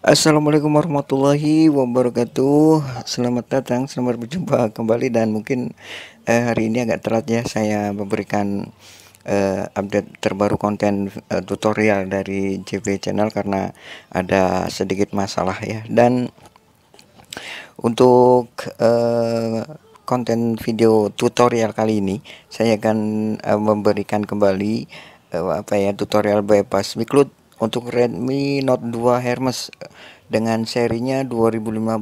Assalamualaikum warahmatullahi wabarakatuh Selamat datang, selamat berjumpa kembali Dan mungkin eh, hari ini agak telat ya Saya memberikan uh, update terbaru konten uh, tutorial dari JV channel karena ada sedikit masalah ya dan untuk uh, konten video tutorial kali ini saya akan uh, memberikan kembali uh, apa ya tutorial bypass miklut untuk Redmi Note 2 Hermes dengan serinya 2015051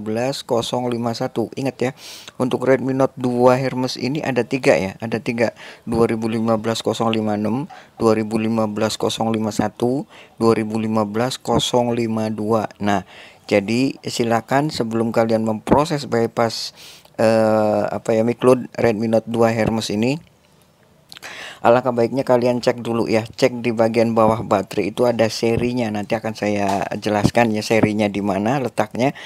ingat ya untuk Redmi Note 2 Hermes ini ada tiga ya ada tiga 2015056 2015051 2015052 nah jadi silakan sebelum kalian memproses bypass eh, apa ya miklud Redmi Note 2 Hermes ini alangkah baiknya kalian cek dulu ya cek di bagian bawah baterai itu ada serinya nanti akan saya jelaskan ya serinya di mana letaknya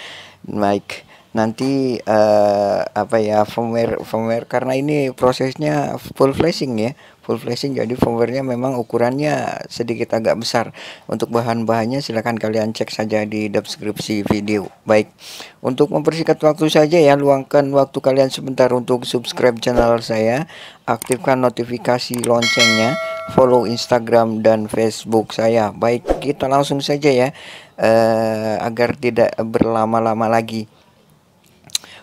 baik nanti uh, apa ya firmware firmware karena ini prosesnya full flashing ya full flashing jadi firmwarenya memang ukurannya sedikit agak besar untuk bahan-bahannya silahkan kalian cek saja di deskripsi video baik untuk mempersingkat waktu saja ya luangkan waktu kalian sebentar untuk subscribe channel saya aktifkan notifikasi loncengnya follow Instagram dan Facebook saya baik kita langsung saja ya uh, agar tidak berlama-lama lagi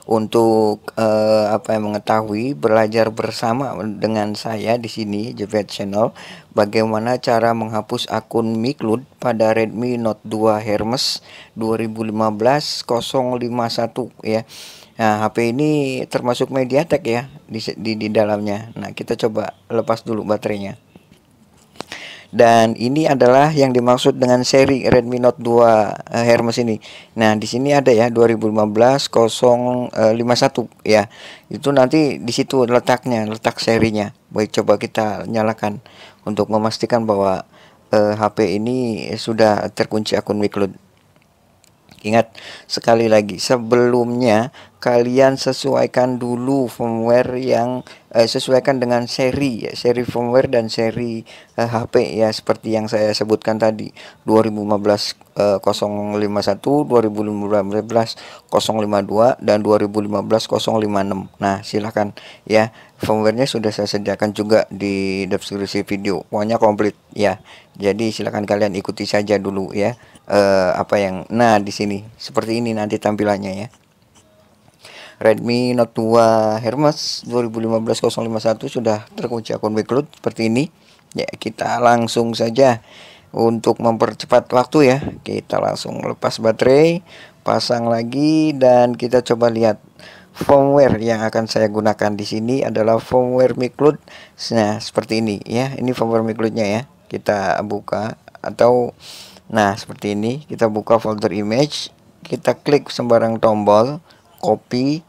untuk eh, apa yang mengetahui belajar bersama dengan saya di sini Jevet Channel bagaimana cara menghapus akun Miklud pada Redmi Note 2 Hermes 2015051 ya. Nah, HP ini termasuk MediaTek ya di, di di dalamnya. Nah, kita coba lepas dulu baterainya dan ini adalah yang dimaksud dengan seri Redmi Note 2 eh, Hermes ini. Nah, di sini ada ya 2015-051 eh, ya. Itu nanti di situ letaknya, letak serinya. Baik, coba kita nyalakan untuk memastikan bahwa eh, HP ini sudah terkunci akun MiCloud. Ingat, sekali lagi, sebelumnya kalian sesuaikan dulu firmware yang eh, sesuaikan dengan seri ya, seri firmware dan seri eh, HP ya seperti yang saya sebutkan tadi 2015 eh, 051, 2015 052 dan 2015 056. Nah, silahkan ya firmware-nya sudah saya sediakan juga di deskripsi video. Pokoknya komplit ya. Jadi silahkan kalian ikuti saja dulu ya uh, apa yang nah di sini seperti ini nanti tampilannya ya Redmi Note 2 Hermes 2015051 sudah terkunci akun Backload seperti ini ya kita langsung saja untuk mempercepat waktu ya kita langsung lepas baterai pasang lagi dan kita coba lihat firmware yang akan saya gunakan di sini adalah firmware Micloud nah seperti ini ya ini firmware Micloudnya ya kita buka atau Nah, seperti ini. Kita buka folder image, kita klik sembarang tombol copy.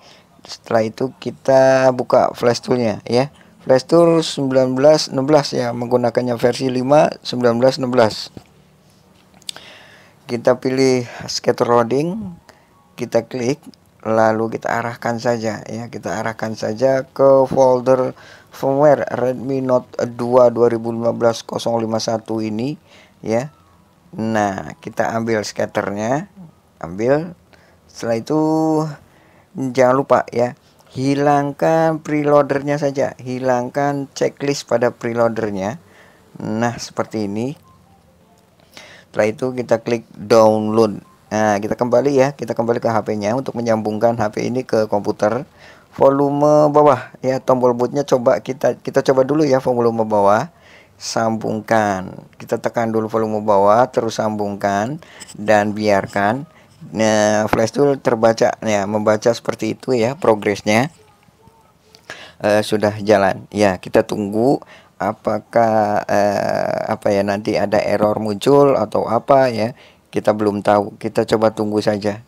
Setelah itu kita buka flash toolnya ya. Flash tool 1916 ya, menggunakannya versi 5 1916. Kita pilih scatter loading, kita klik lalu kita arahkan saja ya kita arahkan saja ke folder firmware Redmi Note 2 2015 051 ini ya Nah, kita ambil scatternya, ambil. Setelah itu jangan lupa ya, hilangkan preloadernya saja, hilangkan checklist pada preloadernya. Nah, seperti ini. Setelah itu kita klik download. Nah, kita kembali ya, kita kembali ke HP-nya untuk menyambungkan HP ini ke komputer. Volume bawah ya, tombol bootnya coba kita kita coba dulu ya volume bawah sambungkan kita tekan dulu volume bawah terus sambungkan dan biarkan nah, flash tool terbaca ya membaca seperti itu ya progresnya uh, sudah jalan ya kita tunggu apakah uh, apa ya nanti ada error muncul atau apa ya kita belum tahu kita coba tunggu saja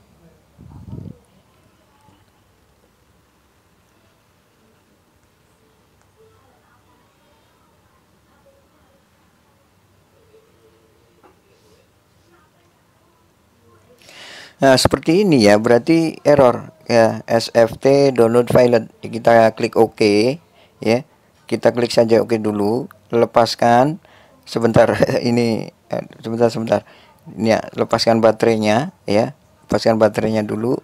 Nah, seperti ini ya, berarti error ya, SFT download file. Kita klik OK ya. Kita klik saja OK dulu, lepaskan sebentar ini eh, sebentar sebentar. Ini ya, lepaskan baterainya ya. Lepaskan baterainya dulu.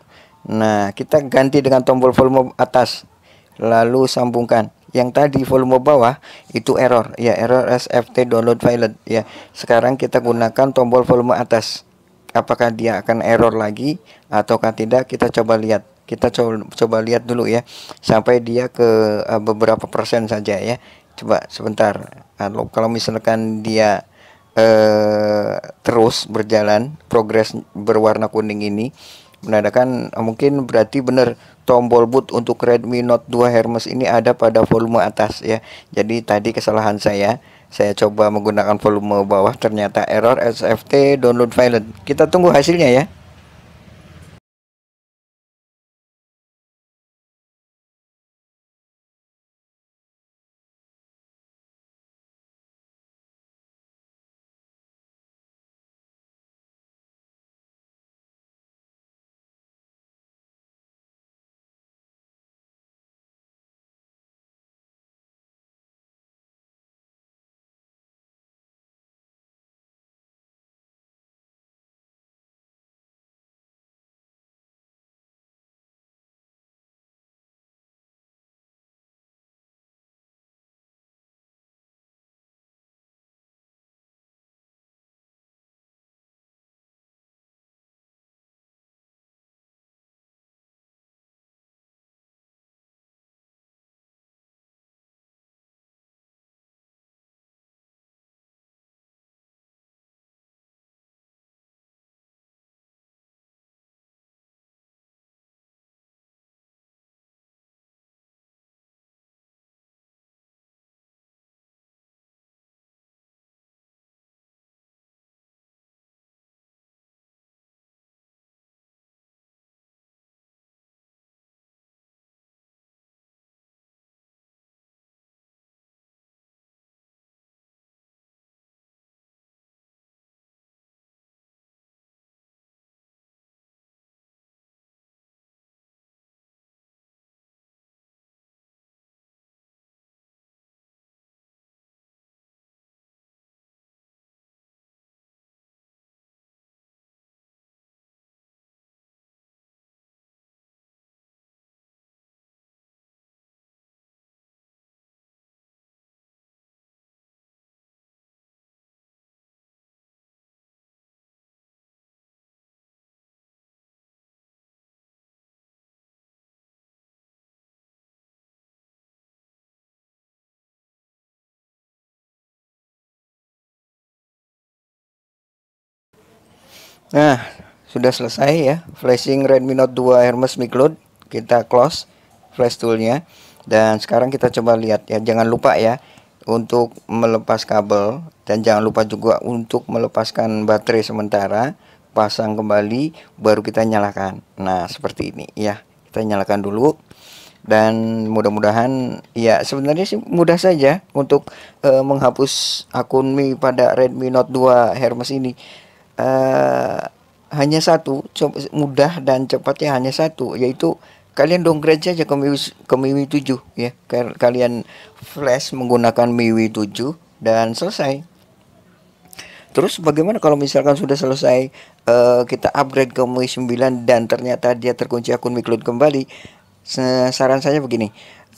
Nah, kita ganti dengan tombol volume atas. Lalu sambungkan. Yang tadi volume bawah itu error ya, error SFT download file ya. Sekarang kita gunakan tombol volume atas apakah dia akan error lagi ataukah tidak kita coba lihat kita coba, coba lihat dulu ya sampai dia ke uh, beberapa persen saja ya coba sebentar Kalau kalau misalkan dia uh, terus berjalan progres berwarna kuning ini menandakan mungkin berarti benar tombol boot untuk Redmi Note 2 Hermes ini ada pada volume atas ya jadi tadi kesalahan saya saya coba menggunakan volume bawah ternyata error sft download file kita tunggu hasilnya ya Nah, sudah selesai ya. Flashing Redmi Note 2 Hermes Micload. Kita close flash toolnya. Dan sekarang kita coba lihat ya. Jangan lupa ya untuk melepas kabel dan jangan lupa juga untuk melepaskan baterai sementara. Pasang kembali baru kita nyalakan. Nah, seperti ini ya. Kita nyalakan dulu dan mudah-mudahan ya sebenarnya sih mudah saja untuk uh, menghapus akun Mi pada Redmi Note 2 Hermes ini. Uh, hanya satu, mudah dan cepatnya hanya satu, yaitu kalian downgrade saja ke MIUI ke MIUI 7 ya. Kalian flash menggunakan MIUI tujuh dan selesai. Terus bagaimana kalau misalkan sudah selesai uh, kita upgrade ke MIUI sembilan dan ternyata dia terkunci akun MiCloud kembali? Saran saya begini,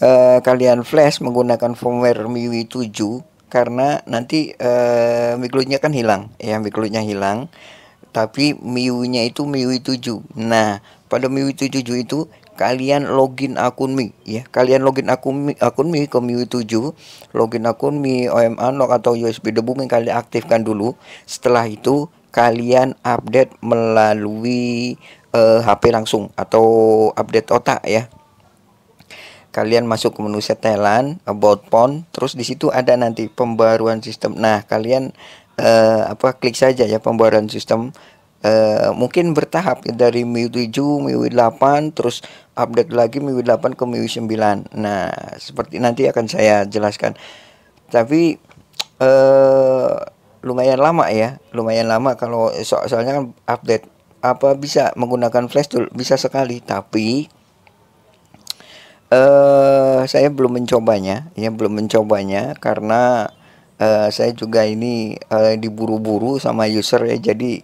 uh, kalian flash menggunakan firmware MIUI tujuh karena nanti uh, eh, micloud kan hilang, ya MiCloudnya hilang tapi MIUI-nya itu MIUI 7. Nah, pada MIUI 7 itu kalian login akun Mi ya. Kalian login akun Mi, akun Mi ke MIUI 7, login akun Mi OM unlock atau USB yang kalian aktifkan dulu. Setelah itu kalian update melalui uh, eh, HP langsung atau update otak ya. Kalian masuk ke menu setelan, about phone, terus di situ ada nanti pembaruan sistem. Nah, kalian eh, apa klik saja ya pembaruan sistem eh, mungkin bertahap dari MIUI 7, MIUI 8 terus update lagi MIUI 8 ke MIUI 9. Nah, seperti nanti akan saya jelaskan. Tapi eh lumayan lama ya, lumayan lama kalau so soalnya kan update apa bisa menggunakan flash tool bisa sekali tapi eh uh, saya belum mencobanya ya belum mencobanya karena uh, saya juga ini uh, diburu-buru sama user ya jadi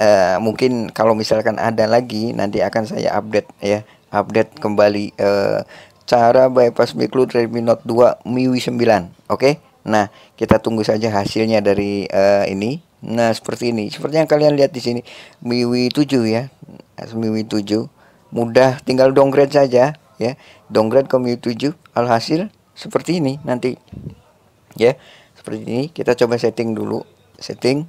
uh, mungkin kalau misalkan ada lagi nanti akan saya update ya update kembali uh, cara bypass Backlog Redmi Note 2 MIUI 9 oke okay? nah kita tunggu saja hasilnya dari uh, ini nah seperti ini seperti yang kalian lihat di sini MIUI 7 ya MIUI 7 mudah tinggal downgrade saja ya downgrade ke MIUI 7 alhasil seperti ini nanti ya seperti ini kita coba setting dulu setting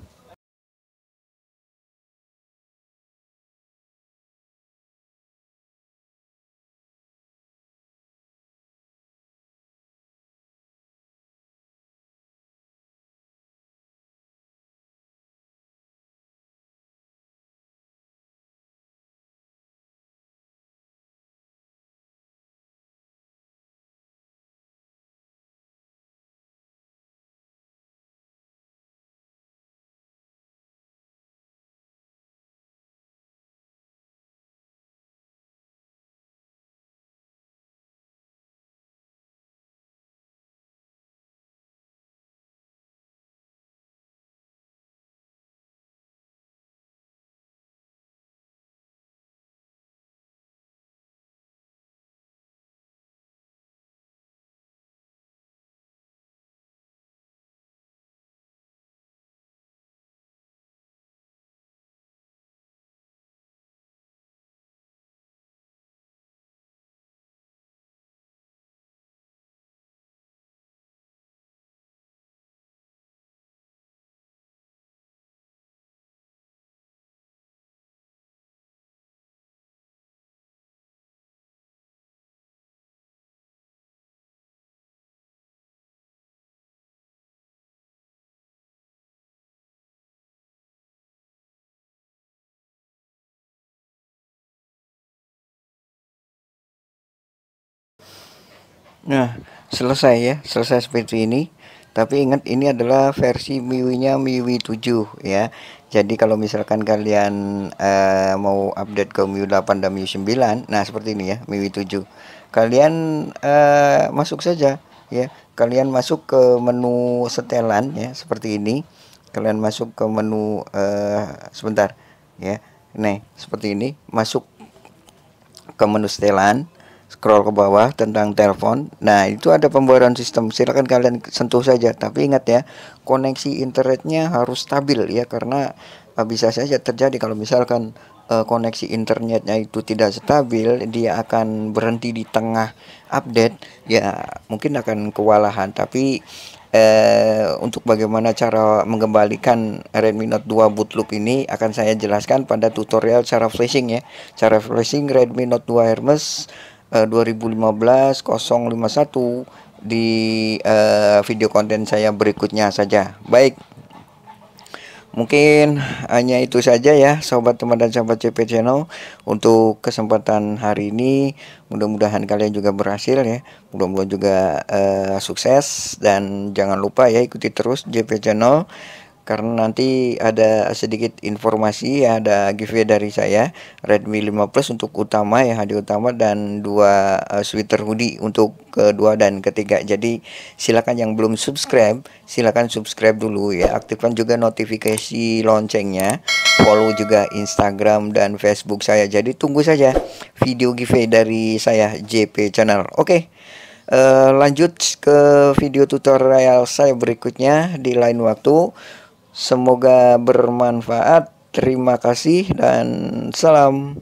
Nah, selesai ya, selesai seperti ini. Tapi ingat ini adalah versi MIUI-nya MIUI 7 ya. Jadi kalau misalkan kalian uh, mau update ke MIUI 8 dan MIUI 9, nah seperti ini ya, MIUI 7. Kalian uh, masuk saja ya. Kalian masuk ke menu setelan ya seperti ini. Kalian masuk ke menu uh, sebentar ya. Nih, seperti ini, masuk ke menu setelan scroll ke bawah tentang telepon. Nah, itu ada pembaruan sistem. Silahkan kalian sentuh saja, tapi ingat ya, koneksi internetnya harus stabil ya karena uh, bisa saja terjadi kalau misalkan uh, koneksi internetnya itu tidak stabil, dia akan berhenti di tengah update, ya mungkin akan kewalahan. Tapi Uh, untuk bagaimana cara mengembalikan Redmi Note 2 bootloop ini akan saya jelaskan pada tutorial cara flashing ya cara flashing Redmi Note 2 Hermes 2015 eh, 051 di uh, video konten saya berikutnya saja. Baik. Mungkin hanya itu saja ya sobat teman dan sahabat CP channel untuk kesempatan hari ini. Mudah-mudahan kalian juga berhasil ya. Mudah-mudahan juga uh, sukses dan jangan lupa ya ikuti terus JP channel karena nanti ada sedikit informasi ya ada giveaway dari saya Redmi 5 Plus untuk utama ya hadiah utama dan dua uh, sweater hoodie untuk kedua dan ketiga jadi silakan yang belum subscribe silakan subscribe dulu ya aktifkan juga notifikasi loncengnya follow juga Instagram dan Facebook saya jadi tunggu saja video giveaway dari saya JP Channel oke okay. Uh, eh, lanjut ke video tutorial saya berikutnya di lain waktu Semoga bermanfaat. Terima kasih dan salam.